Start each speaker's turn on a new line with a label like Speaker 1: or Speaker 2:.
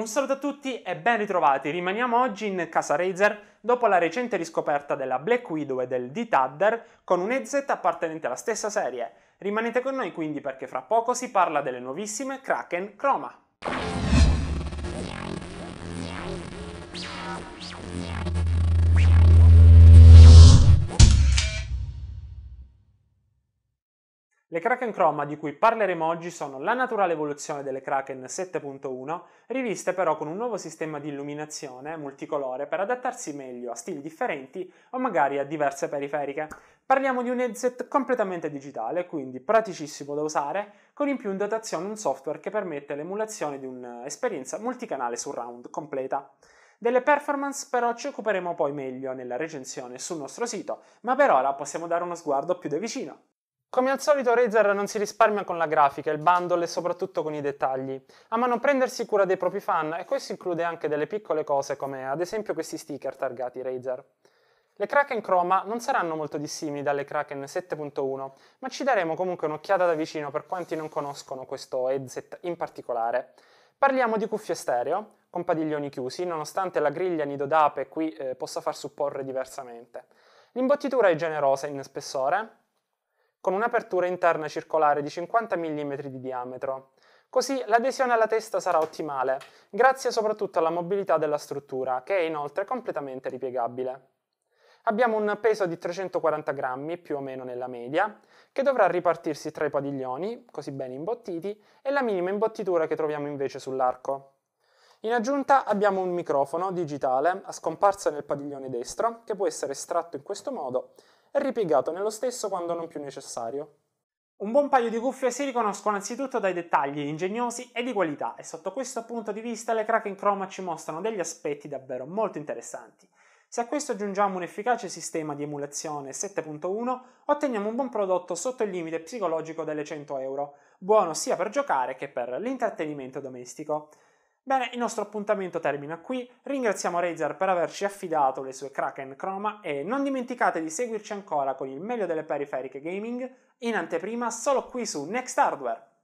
Speaker 1: Un saluto a tutti e ben ritrovati. Rimaniamo oggi in casa Razer dopo la recente riscoperta della Black Widow e del D-Tadder con un headset appartenente alla stessa serie. Rimanete con noi quindi perché fra poco si parla delle nuovissime Kraken Chroma. Le Kraken Chroma di cui parleremo oggi sono la naturale evoluzione delle Kraken 7.1, riviste però con un nuovo sistema di illuminazione multicolore per adattarsi meglio a stili differenti o magari a diverse periferiche. Parliamo di un headset completamente digitale, quindi praticissimo da usare, con in più in dotazione un software che permette l'emulazione di un'esperienza multicanale surround completa. Delle performance però ci occuperemo poi meglio nella recensione sul nostro sito, ma per ora possiamo dare uno sguardo più da vicino. Come al solito Razer non si risparmia con la grafica, il bundle e soprattutto con i dettagli. Amano prendersi cura dei propri fan e questo include anche delle piccole cose come ad esempio questi sticker targati Razer. Le Kraken Chroma non saranno molto dissimili dalle Kraken 7.1, ma ci daremo comunque un'occhiata da vicino per quanti non conoscono questo headset in particolare. Parliamo di cuffie stereo, con padiglioni chiusi, nonostante la griglia nido d'ape qui eh, possa far supporre diversamente. L'imbottitura è generosa in spessore, con un'apertura interna circolare di 50 mm di diametro. Così l'adesione alla testa sarà ottimale, grazie soprattutto alla mobilità della struttura, che è inoltre completamente ripiegabile. Abbiamo un peso di 340 grammi, più o meno nella media, che dovrà ripartirsi tra i padiglioni, così ben imbottiti, e la minima imbottitura che troviamo invece sull'arco. In aggiunta abbiamo un microfono digitale a scomparsa nel padiglione destro, che può essere estratto in questo modo e ripiegato nello stesso quando non più necessario. Un buon paio di cuffie si riconoscono anzitutto dai dettagli ingegnosi e di qualità e sotto questo punto di vista le Kraken Chroma ci mostrano degli aspetti davvero molto interessanti. Se a questo aggiungiamo un efficace sistema di emulazione 7.1, otteniamo un buon prodotto sotto il limite psicologico delle 100 euro, buono sia per giocare che per l'intrattenimento domestico. Bene, il nostro appuntamento termina qui, ringraziamo Razer per averci affidato le sue Kraken Chroma e non dimenticate di seguirci ancora con il meglio delle periferiche gaming in anteprima solo qui su Next Hardware.